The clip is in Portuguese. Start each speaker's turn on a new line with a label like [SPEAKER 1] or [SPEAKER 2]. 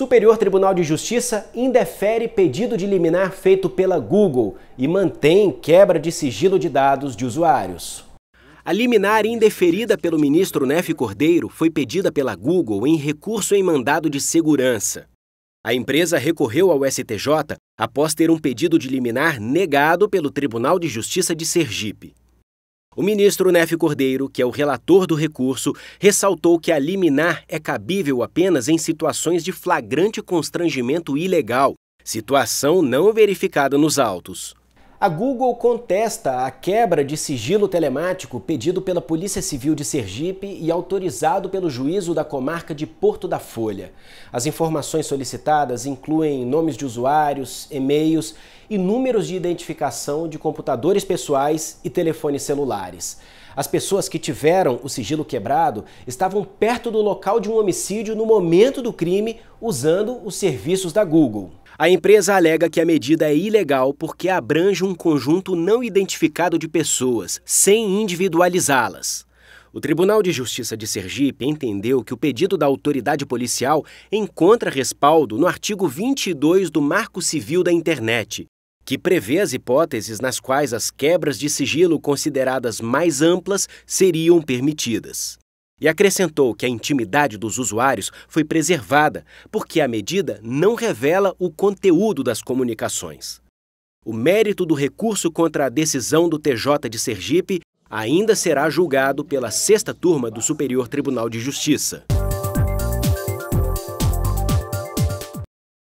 [SPEAKER 1] Superior Tribunal de Justiça indefere pedido de liminar feito pela Google e mantém quebra de sigilo de dados de usuários. A liminar indeferida pelo ministro Nef Cordeiro foi pedida pela Google em recurso em mandado de segurança. A empresa recorreu ao STJ após ter um pedido de liminar negado pelo Tribunal de Justiça de Sergipe. O ministro Nef Cordeiro, que é o relator do recurso, ressaltou que a liminar é cabível apenas em situações de flagrante constrangimento ilegal, situação não verificada nos autos. A Google contesta a quebra de sigilo telemático pedido pela Polícia Civil de Sergipe e autorizado pelo juízo da comarca de Porto da Folha. As informações solicitadas incluem nomes de usuários, e-mails e números de identificação de computadores pessoais e telefones celulares. As pessoas que tiveram o sigilo quebrado estavam perto do local de um homicídio no momento do crime usando os serviços da Google. A empresa alega que a medida é ilegal porque abrange um conjunto não identificado de pessoas, sem individualizá-las. O Tribunal de Justiça de Sergipe entendeu que o pedido da autoridade policial encontra respaldo no artigo 22 do Marco Civil da Internet, que prevê as hipóteses nas quais as quebras de sigilo consideradas mais amplas seriam permitidas. E acrescentou que a intimidade dos usuários foi preservada, porque a medida não revela o conteúdo das comunicações. O mérito do recurso contra a decisão do TJ de Sergipe ainda será julgado pela sexta turma do Superior Tribunal de Justiça.